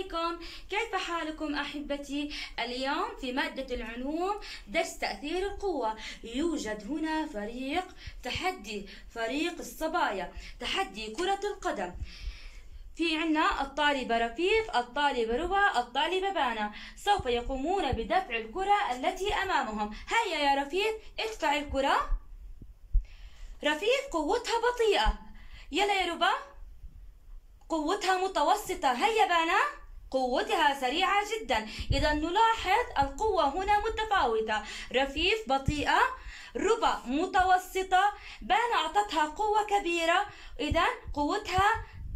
عليكم كيف حالكم أحبتي اليوم في مادة العلوم درس تأثير القوة يوجد هنا فريق تحدي فريق الصبايا تحدي كرة القدم في عنا الطالبة رفيف الطالبة ربا الطالبة بانا سوف يقومون بدفع الكرة التي أمامهم هيا يا رفيف ادفع الكرة رفيف قوتها بطيئة يلا يا ربا قوتها متوسطة هيا بانا قوتها سريعة جدا إذا نلاحظ القوة هنا متفاوتة رفيف بطيئة ربع متوسطة بان أعطتها قوة كبيرة إذا قوتها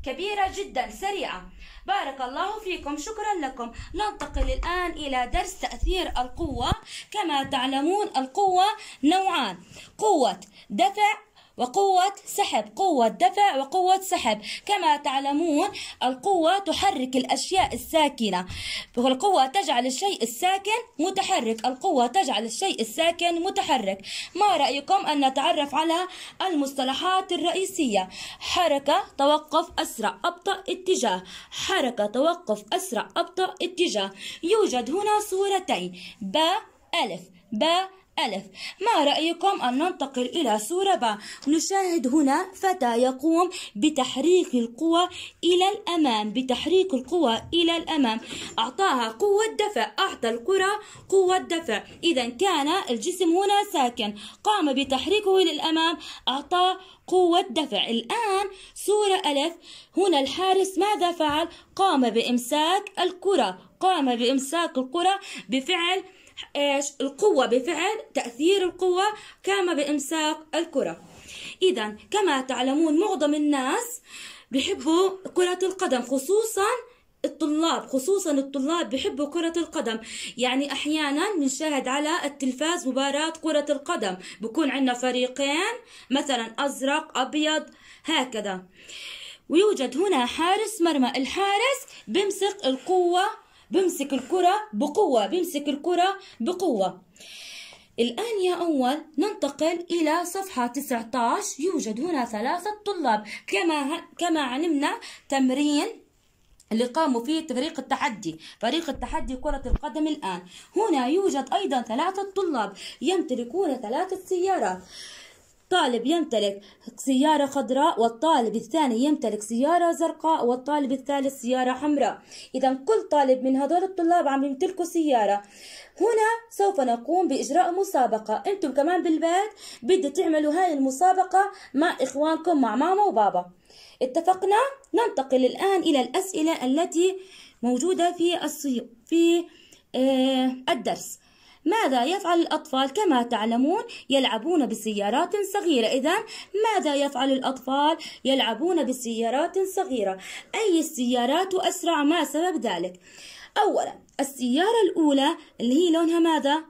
كبيرة جدا سريعة بارك الله فيكم شكرا لكم ننتقل الآن إلى درس تأثير القوة كما تعلمون القوة نوعان قوة دفع وقوة سحب قوة دفع وقوة سحب كما تعلمون القوة تحرك الأشياء الساكنة والقوة تجعل الشيء الساكن متحرك القوة تجعل الشيء الساكن متحرك ما رأيكم أن نتعرف على المصطلحات الرئيسية حركة توقف أسرع أبطأ اتجاه حركة توقف أسرع أبطأ اتجاه يوجد هنا صورتين باء ألف باء ألف ما رأيكم أن ننتقل إلى سورة باء نشاهد هنا فتى يقوم بتحريك القوى إلى الأمام بتحريك القوى إلى الأمام أعطاها قوة دفع أعطى الكرة قوة دفع إذا كان الجسم هنا ساكن قام بتحريكه إلى الأمام أعطاه قوة دفع الآن سورة ألف هنا الحارس ماذا فعل؟ قام بإمساك الكرة قام بإمساك الكرة بفعل إيش القوة بفعل تأثير القوة كما بإمساك الكرة إذا كما تعلمون معظم الناس بيحبوا كرة القدم خصوصاً الطلاب خصوصا الطلاب بحبوا كرة القدم يعني أحيانا بنشاهد على التلفاز مباراة كرة القدم بكون عندنا فريقين مثلا أزرق أبيض هكذا ويوجد هنا حارس مرمى الحارس بمسك القوة بمسك الكرة بقوة بمسك الكرة بقوة الآن يا أول ننتقل إلى صفحة 19 يوجد هنا ثلاثة طلاب كما كما علمنا تمرين اللي قاموا فيه فريق التحدي فريق التحدي كرة القدم الآن هنا يوجد أيضا ثلاثة طلاب يمتلكون ثلاثة سيارات الطالب يمتلك سيارة خضراء والطالب الثاني يمتلك سيارة زرقاء والطالب الثالث سيارة حمراء إذا كل طالب من هذول الطلاب عم يمتلكوا سيارة هنا سوف نقوم بإجراء مسابقة أنتم كمان بالبيت بدي تعملوا هاي المسابقة مع إخوانكم مع ماما وبابا اتفقنا ننتقل الآن إلى الأسئلة التي موجودة في الصي... في آه، الدرس ماذا يفعل الأطفال كما تعلمون يلعبون بسيارات صغيرة إذا ماذا يفعل الأطفال يلعبون بسيارات صغيرة أي السيارات أسرع ما سبب ذلك أولا السيارة الأولى اللي هي لونها ماذا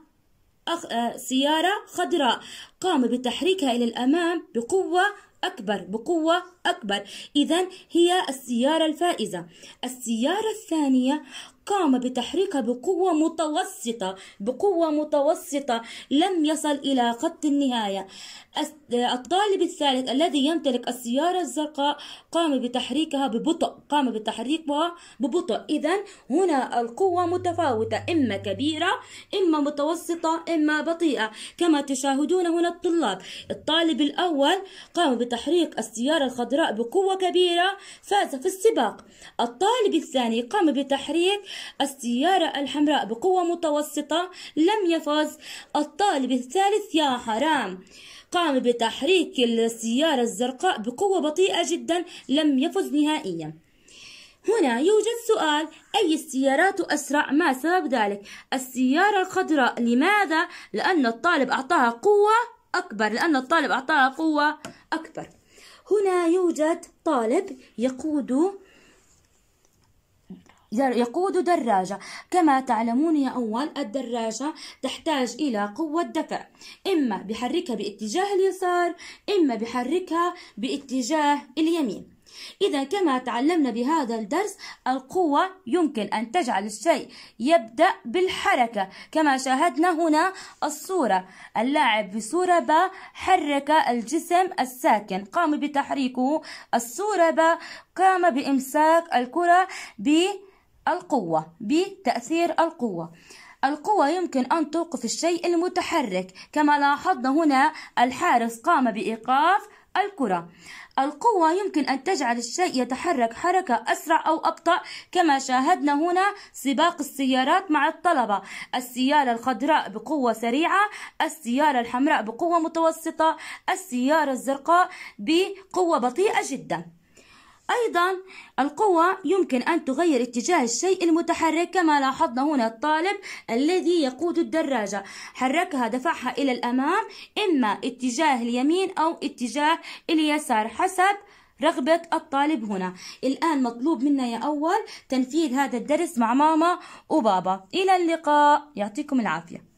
أخ... آه... سيارة خضراء قام بتحريكها إلى الأمام بقوة أكبر بقوة أكبر إذا هي السيارة الفائزة السيارة الثانية قام بتحريكها بقوة متوسطة بقوة متوسطة لم يصل إلى خط النهاية الطالب الثالث الذي يمتلك السيارة الزرقاء قام بتحريكها ببطء قام بتحريكها ببطء إذا هنا القوة متفاوتة إما كبيرة إما متوسطة إما بطيئة كما تشاهدون هنا الطلاب الطالب الأول قام بتحريك السيارة الخضراء بقوة كبيرة فاز في السباق الطالب الثاني قام بتحريك السيارة الحمراء بقوة متوسطة لم يفز الطالب الثالث يا حرام قام بتحريك السيارة الزرقاء بقوة بطيئة جدا لم يفز نهائيا هنا يوجد سؤال أي السيارات أسرع ما سبب ذلك السيارة الخضراء لماذا لأن الطالب أعطاها قوة أكبر لأن الطالب أعطاها قوة أكبر هنا يوجد طالب يقود يقود دراجة كما تعلمون يا أول الدراجة تحتاج إلى قوة دفع إما بحركها باتجاه اليسار إما بحركها باتجاه اليمين إذا كما تعلمنا بهذا الدرس القوة يمكن أن تجعل الشيء يبدأ بالحركة كما شاهدنا هنا الصورة اللاعب بصورة ب حرك الجسم الساكن قام بتحريكه الصورة ب قام بإمساك الكرة ب القوة بتأثير القوة القوة يمكن أن توقف الشيء المتحرك كما لاحظنا هنا الحارس قام بإيقاف الكرة القوة يمكن أن تجعل الشيء يتحرك حركة أسرع أو أبطأ كما شاهدنا هنا سباق السيارات مع الطلبة السيارة الخضراء بقوة سريعة السيارة الحمراء بقوة متوسطة السيارة الزرقاء بقوة بطيئة جداً أيضا القوة يمكن أن تغير اتجاه الشيء المتحرك كما لاحظنا هنا الطالب الذي يقود الدراجة حركها دفعها إلى الأمام إما اتجاه اليمين أو اتجاه اليسار حسب رغبة الطالب هنا الآن مطلوب منا يا أول تنفيذ هذا الدرس مع ماما وبابا إلى اللقاء يعطيكم العافية